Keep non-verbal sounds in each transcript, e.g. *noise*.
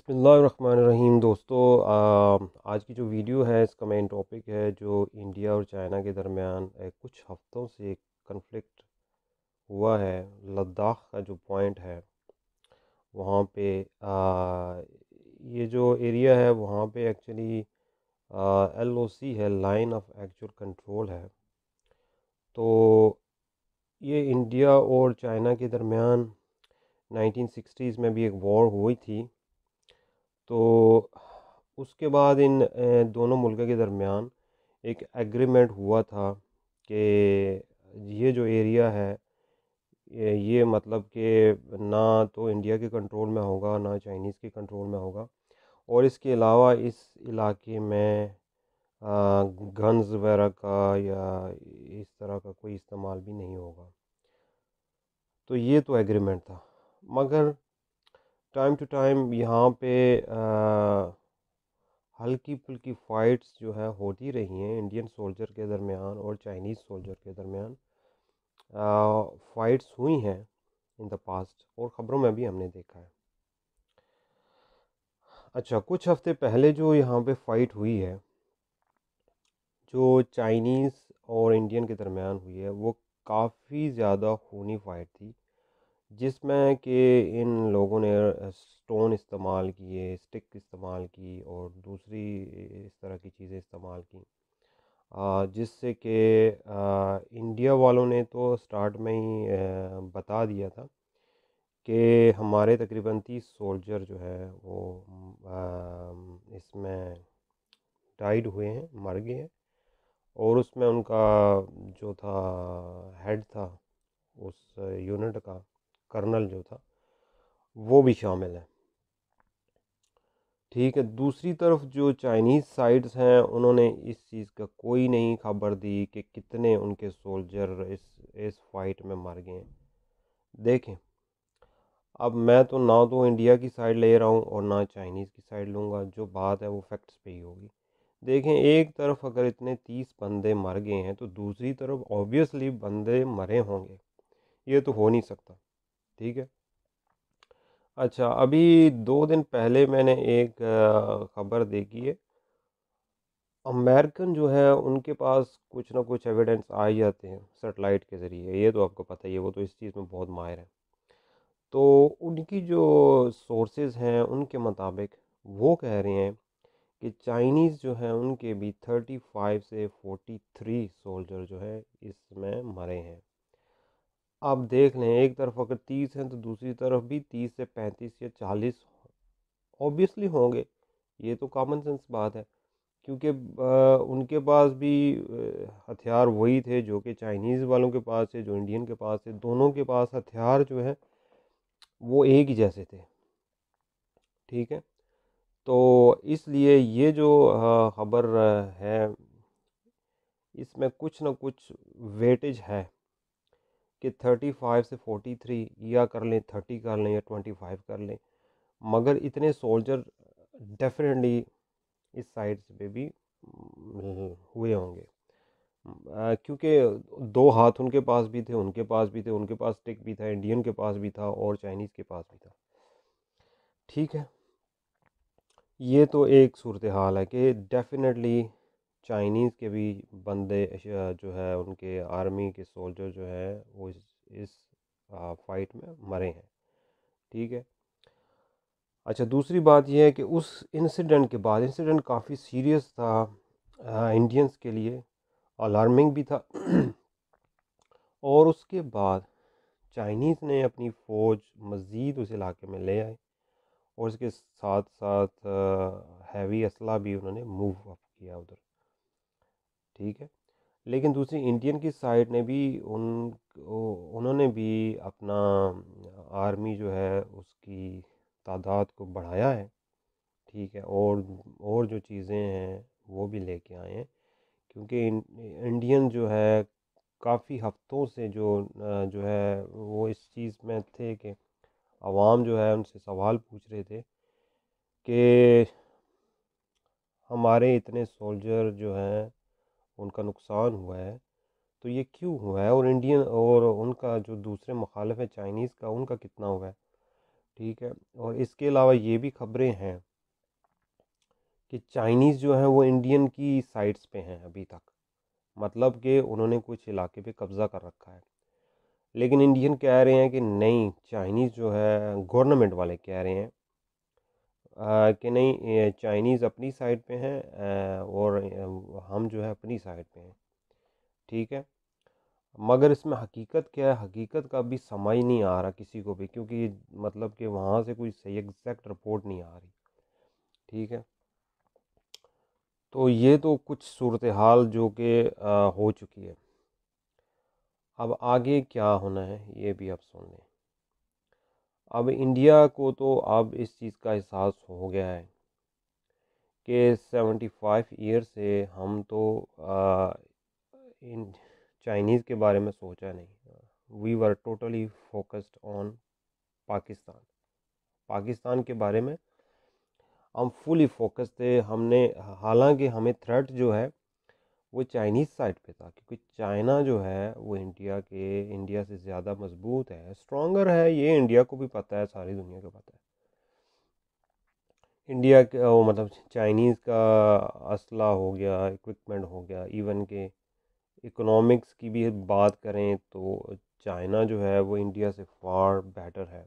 बिसमीम दोस्तों आज की जो वीडियो है इसका मेन टॉपिक है जो इंडिया और चाइना के दरमियान कुछ हफ़्तों से कन्फ्लिक्ट हुआ है लद्दाख का जो पॉइंट है वहाँ पे ये जो एरिया है वहाँ पे एक्चुअली एल ओ सी है लाइन ऑफ एक्चुअल कंट्रोल है तो ये इंडिया और चाइना के दरमियान 1960s में भी एक वॉर हुई थी तो उसके बाद इन दोनों मुल्क के दरमियान एक एग्रीमेंट हुआ था कि ये जो एरिया है ये मतलब कि ना तो इंडिया के कंट्रोल में होगा ना चाइनीज़ के कंट्रोल में होगा और इसके अलावा इस इलाके में गन्स वगैरह का या इस तरह का कोई इस्तेमाल भी नहीं होगा तो ये तो एग्रीमेंट था मगर टाइम टू टाइम यहाँ पे हल्की फुल्की फ़ाइट्स जो है होती रही हैं इंडियन सोल्जर के दरमियान और चाइनीज़ सोल्जर के दरमियान फ़ाइट्स हुई हैं इन द पास्ट और ख़बरों में भी हमने देखा है अच्छा कुछ हफ़्ते पहले जो यहाँ पे फ़ाइट हुई है जो चाइनीज़ और इंडियन के दरमियान हुई है वो काफ़ी ज़्यादा खूनी फ़ाइट थी जिसमें कि इन लोगों ने स्टोन इस्तेमाल किए स्टिक इस्तेमाल की और दूसरी इस तरह की चीज़ें इस्तेमाल की जिससे कि इंडिया वालों ने तो स्टार्ट में ही बता दिया था कि हमारे तकरीबन तीस सोल्जर जो है वो इसमें डाइड हुए हैं मर गए हैं और उसमें उनका जो था हेड था उस यूनिट का कर्नल जो था वो भी शामिल है ठीक है दूसरी तरफ जो चाइनीज़ साइड्स हैं उन्होंने इस चीज़ का कोई नहीं खबर दी कि कितने उनके सोल्जर इस इस फाइट में मर गए हैं देखें अब मैं तो ना तो इंडिया की साइड ले रहा हूँ और ना चाइनीज़ की साइड लूँगा जो बात है वो फैक्ट्स पे ही होगी देखें एक तरफ अगर इतने तीस बंदे मर गए हैं तो दूसरी तरफ ऑब्वियसली बंदे मरे होंगे ये तो हो नहीं सकता ठीक है अच्छा अभी दो दिन पहले मैंने एक ख़बर देखी है अमेरिकन जो है उनके पास कुछ ना कुछ एविडेंस आ ही जाते हैं सेटेलाइट के ज़रिए ये तो आपको पता ही है वो तो इस चीज़ में बहुत माहिर है तो उनकी जो सोर्सेज हैं उनके मुताबिक वो कह रहे हैं कि चाइनीज़ जो हैं उनके भी थर्टी फाइव से फोर्टी थ्री सोल्जर जो है इसमें मरे हैं आप देख लें एक तरफ अगर तीस हैं तो दूसरी तरफ भी तीस से पैंतीस या चालीस ऑब्वियसली होंगे ये तो कॉमन सेंस बात है क्योंकि उनके पास भी हथियार वही थे जो कि चाइनीज़ वालों के पास थे जो इंडियन के पास थे दोनों के पास हथियार जो है वो एक ही जैसे थे ठीक है तो इसलिए ये जो ख़बर है इसमें कुछ ना कुछ वेटेज है कि थर्टी फाइव से फोर्टी थ्री या कर लें थर्टी कर लें या ट्वेंटी फाइव कर लें मगर इतने सोल्जर डेफिनेटली इस साइड पे भी हम्म, हुए होंगे क्योंकि दो हाथ उनके पास भी थे उनके पास भी थे उनके पास टिक भी था इंडियन के पास भी था और चाइनीज़ के पास भी था ठीक है ये तो एक सूरत हाल है कि डेफिनेटली चाइनीज़ के भी बंदे जो है उनके आर्मी के सोल्जर जो है वो इस इस फाइट में मरे हैं ठीक है अच्छा दूसरी बात यह है कि उस इंसिडेंट के बाद इंसिडेंट काफ़ी सीरियस था आ, इंडियंस के लिए अलार्मिंग भी था और उसके बाद चाइनीज़ ने अपनी फ़ौज मज़ीद उस इलाके में ले आई और इसके साथ साथ हैवी असला भी उन्होंने मूव अप किया उधर ठीक है लेकिन दूसरी इंडियन की साइड ने भी उन उन्होंने भी अपना आर्मी जो है उसकी तादाद को बढ़ाया है ठीक है और और जो चीज़ें हैं वो भी लेके आए हैं क्योंकि इंडियन जो है काफ़ी हफ्तों से जो जो है वो इस चीज़ में थे कि आवाम जो है उनसे सवाल पूछ रहे थे कि हमारे इतने सोल्जर जो हैं उनका नुकसान हुआ है तो ये क्यों हुआ है और इंडियन और उनका जो दूसरे मुखालफ है चाइनीज़ का उनका कितना हुआ है ठीक है और इसके अलावा ये भी खबरें हैं कि चाइनीज़ जो है वो इंडियन की साइट्स पे हैं अभी तक मतलब कि उन्होंने कुछ इलाके पे कब्ज़ा कर रखा है लेकिन इंडियन कह रहे हैं कि नहीं चाइनीज़ जो है गवर्नमेंट वाले कह रहे हैं कि नहीं चाइनीज़ अपनी साइड पे हैं और हम जो है अपनी साइड पे हैं ठीक है मगर इसमें हकीकत क्या है हकीकत का भी समझ नहीं आ रहा किसी को भी क्योंकि मतलब कि वहाँ से कोई सही एग्जैक्ट रिपोर्ट नहीं आ रही ठीक है तो ये तो कुछ सूरत हाल जो कि हो चुकी है अब आगे क्या होना है ये भी आप सुन लें अब इंडिया को तो अब इस चीज़ का एहसास हो गया है कि सेवेंटी फाइव ईयर से हम तो आ, इन चाइनीज़ के बारे में सोचा नहीं we were totally focused on Pakistan Pakistan के बारे में हम फुली फोकस थे हमने हालांकि हमें थ्रेट जो है वो चाइनीज़ साइड पे था क्योंकि चाइना जो है वो इंडिया के इंडिया से ज़्यादा मजबूत है स्ट्रॉगर है ये इंडिया को भी पता है सारी दुनिया को पता है इंडिया का वो मतलब चाइनीज़ का असला हो गया इक्विपमेंट हो गया इवन के इकोनॉमिक्स की भी बात करें तो चाइना जो है वो इंडिया से फार बेटर है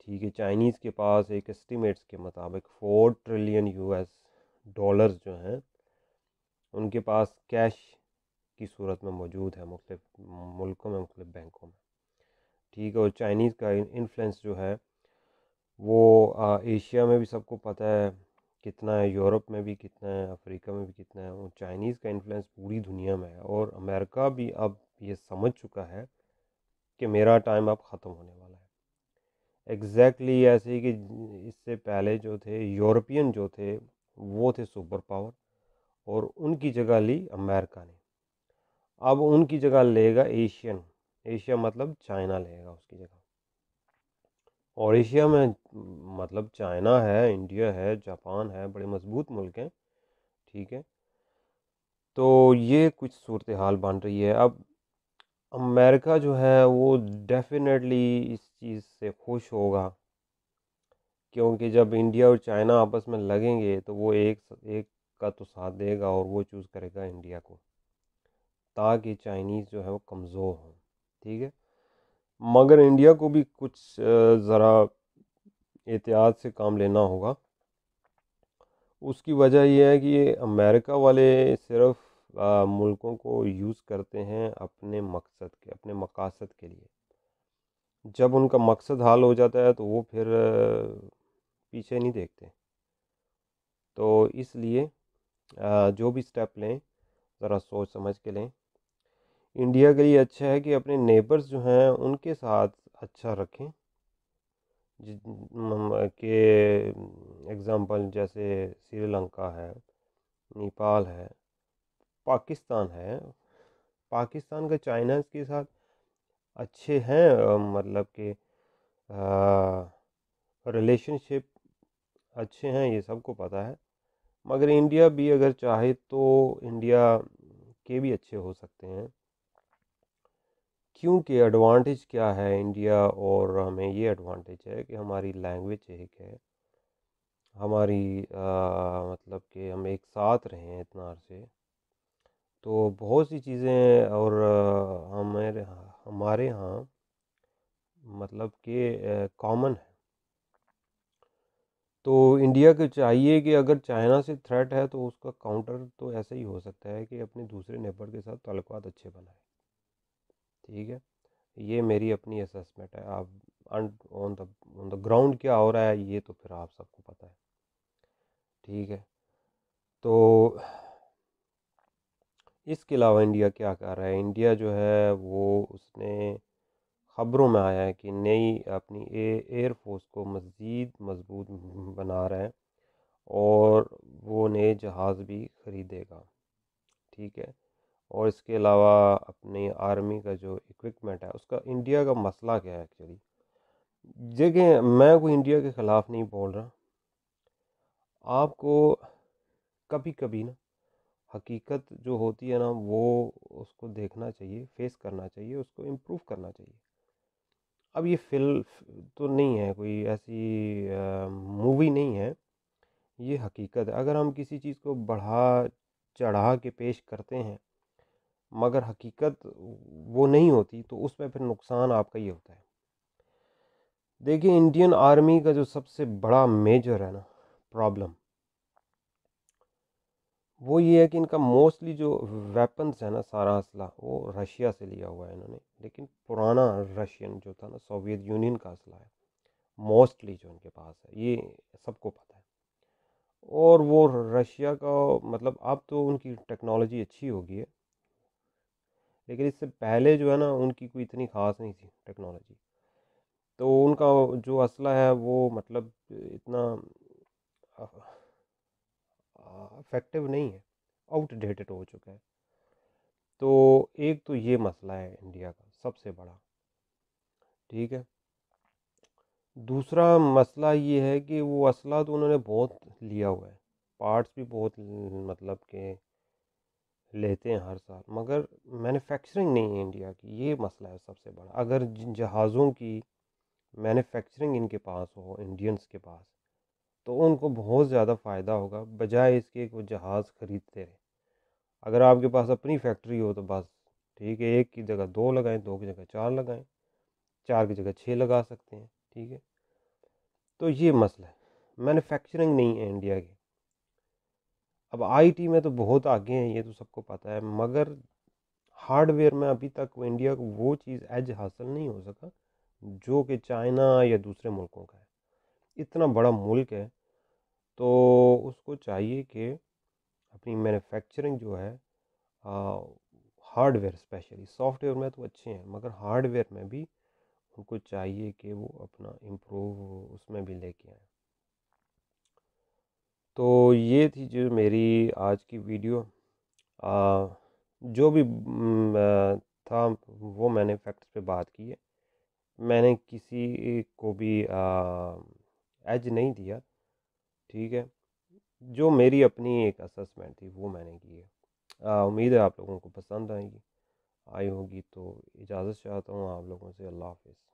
ठीक है चाइनीज़ के पास एक एस्टिमेट्स के मुताबिक फोर ट्रिलियन यूएस डॉलर्स जो हैं उनके पास कैश की सूरत में मौजूद है मुख्तफ मुल्कों में मुख्तु बैंकों में ठीक है और चाइनीज़ का इन्फ्लुएंस जो है वो आ, एशिया में भी सबको पता है कितना है यूरोप में भी कितना है अफ्रीका में भी कितना है और चाइनीज़ का इन्फ्लुएंस पूरी दुनिया में है और अमेरिका भी अब ये समझ चुका है कि मेरा टाइम अब ख़त्म होने वाला है एग्जैक्टली exactly ऐसे ही कि इससे पहले जो थे यूरोपियन जो थे वो थे सुपर पावर और उनकी जगह ली अमेरिका ने अब उनकी जगह लेगा एशियन एशिया मतलब चाइना लेगा उसकी जगह और एशिया में मतलब चाइना है इंडिया है जापान है बड़े मजबूत मुल्क हैं ठीक है तो ये कुछ सूरत हाल बन रही है अब अमेरिका जो है वो डेफिनेटली इस चीज़ से खुश होगा क्योंकि जब इंडिया और चाइना आपस में लगेंगे तो वो एक एक का तो साथ देगा और वो चूज़ करेगा इंडिया को ताकि चाइनीज़ जो है वो कमज़ोर हों ठीक है मगर इंडिया को भी कुछ ज़रा एहतियात से काम लेना होगा उसकी वजह यह है कि अमेरिका वाले सिर्फ मुल्कों को यूज़ करते हैं अपने मकसद के अपने मकासद के लिए जब उनका मकसद हाल हो जाता है तो वो फिर पीछे नहीं देखते तो इसलिए जो भी स्टेप लें ज़रा सोच समझ के लें इंडिया के लिए अच्छा है कि अपने नेबर्स जो हैं उनके साथ अच्छा रखें के एग्ज़ाम्पल जैसे श्रीलंका है नेपाल है पाकिस्तान है पाकिस्तान का चाइना के साथ अच्छे हैं मतलब कि रिलेशनशिप अच्छे हैं ये सबको पता है मगर इंडिया भी अगर चाहे तो इंडिया के भी अच्छे हो सकते हैं क्योंकि एडवांटेज क्या है इंडिया और हमें ये एडवांटेज है कि हमारी लैंग्वेज एक है हमारी आ, मतलब कि हम एक साथ रहे हैं इतना से तो बहुत सी चीज़ें और हमारे हमारे यहाँ मतलब कि कॉमन है तो इंडिया को चाहिए कि अगर चाइना से थ्रेट है तो उसका काउंटर तो ऐसा ही हो सकता है कि अपने दूसरे नेबर के साथ तल्क अच्छे बनाए ठीक है ये मेरी अपनी असेसमेंट है आप on the on the ground क्या हो रहा है ये तो फिर आप सबको पता है ठीक है तो इसके अलावा इंडिया क्या कर रहा है इंडिया जो है वो उसने ख़बरों में आया है कि नई अपनी एयरफोर्स को मज़ीद मजबूत *laughs* बना रहे हैं और वो नए जहाज़ भी ख़रीदेगा ठीक है और इसके अलावा अपनी आर्मी का जो इक्विपमेंट है उसका इंडिया का मसला क्या है एक्चुअली देखिए मैं कोई इंडिया के ख़िलाफ़ नहीं बोल रहा आपको कभी कभी ना हकीकत जो होती है ना वो उसको देखना चाहिए फेस करना चाहिए उसको इम्प्रूव करना चाहिए अब ये फिल्म तो नहीं है कोई ऐसी मूवी नहीं है ये हकीकत है अगर हम किसी चीज़ को बढ़ा चढ़ा के पेश करते हैं मगर हकीकत वो नहीं होती तो उसमें फिर नुकसान आपका ये होता है देखिए इंडियन आर्मी का जो सबसे बड़ा मेजर है ना प्रॉब्लम वो ये है कि इनका मोस्टली जो वेपन्स है ना सारा असला वो रशिया से लिया हुआ है इन्होंने लेकिन पुराना रशियन जो था ना सोवियत यूनियन का असला है मोस्टली जो इनके पास है ये सबको पता है और वो रशिया का मतलब अब तो उनकी टेक्नोलॉजी अच्छी हो गई है लेकिन इससे पहले जो है ना उनकी कोई इतनी ख़ास नहीं थी टेक्नोलॉजी तो उनका जो असला है वो मतलब इतना इफेक्टिव नहीं है आउटडेटेड हो चुका है तो एक तो ये मसला है इंडिया का सबसे बड़ा ठीक है दूसरा मसला ये है कि वो असला तो उन्होंने बहुत लिया हुआ है पार्ट्स भी बहुत मतलब के लेते हैं हर साल मगर मैन्युफैक्चरिंग नहीं है इंडिया की ये मसला है सबसे बड़ा अगर जहाज़ों की मैन्युफैक्चरिंग इनके पास हो इंडियंस के पास तो उनको बहुत ज़्यादा फ़ायदा होगा बजाय इसके एक वो जहाज़ ख़रीदते रहे अगर आपके पास अपनी फैक्ट्री हो तो बस ठीक है एक की जगह दो लगाएं दो की जगह चार लगाएं चार की जगह छः लगा सकते हैं ठीक है तो ये मसला है मैन्युफैक्चरिंग नहीं है इंडिया की अब आईटी में तो बहुत आगे हैं ये तो सबको पता है मगर हार्डवेयर में अभी तक वो इंडिया को वो चीज़ एज हासिल नहीं हो सका जो कि चाइना या दूसरे मुल्कों का है इतना बड़ा मुल्क है तो उसको चाहिए कि अपनी मैन्युफैक्चरिंग जो है हार्डवेयर स्पेशली सॉफ्टवेयर में तो अच्छे हैं मगर हार्डवेयर में भी उनको चाहिए कि वो अपना इम्प्रूव उसमें भी लेके आए तो ये थी जो मेरी आज की वीडियो आ, जो भी था वो मैंने फैक्ट्स पे बात की है मैंने किसी को भी एज नहीं दिया ठीक है जो मेरी अपनी एक असेसमेंट थी वो मैंने की है उम्मीद है आप लोगों को पसंद आएगी आई होगी तो इजाज़त चाहता हूँ आप लोगों से अल्लाह हाफिज़